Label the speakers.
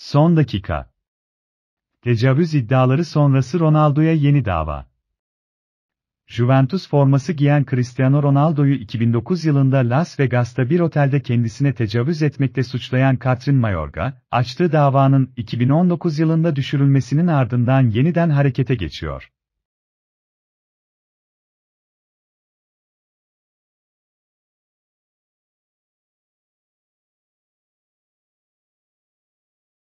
Speaker 1: Son dakika. Tecavüz iddiaları sonrası Ronaldo'ya yeni dava. Juventus forması giyen Cristiano Ronaldo'yu 2009 yılında Las Vegas'ta bir otelde kendisine tecavüz etmekte suçlayan Katrin Mayorga, açtığı davanın 2019 yılında düşürülmesinin ardından yeniden harekete geçiyor.